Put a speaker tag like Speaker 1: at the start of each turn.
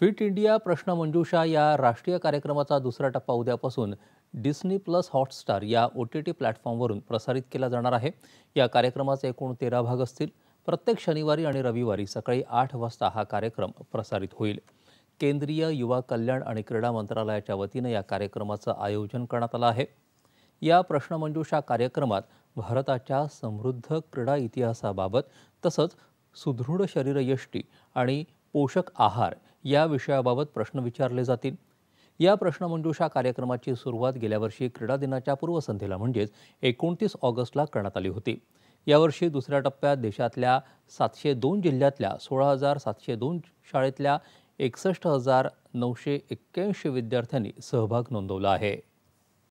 Speaker 1: fit India प्रश्नमंजुषा या राष्ट्रीय कार्यक्रमाचा दुसरा टप्पा उद्यापासून डिस्नी प्लस हॉटस्टार या ओ टी टी प्लॅटफॉर्मवरून प्रसारित केला जाणार आहे या कार्यक्रमाचे एकूण तेरा भाग असतील प्रत्येक शनिवारी आणि रविवारी सकाळी आठ वाजता हा कार्यक्रम प्रसारित होईल केंद्रीय युवा कल्याण आणि क्रीडा मंत्रालयाच्या वतीनं या कार्यक्रमाचं आयोजन करण्यात आलं आहे या प्रश्नमंजूषा कार्यक्रमात भारताच्या समृद्ध क्रीडा इतिहासाबाबत तसंच सुदृढ शरीरयष्टी आणि पोषक आहार या विषयाबाबत प्रश्न विचारले जातील या प्रश्नमंजूषा कार्यक्रमाची सुरुवात गेल्या वर्षी क्रीडा दिनाच्या पूर्वसंध्येला म्हणजेच एकोणतीस ऑगस्टला करण्यात आली होती यावर्षी दुसऱ्या टप्प्यात देशातल्या सातशे दोन जिल्ह्यातल्या सोळा हजार सातशे दोन शाळेतल्या एकसष्ट हजार नऊशे एक्क्याऐंशी विद्यार्थ्यांनी सहभाग नोंदवला आहे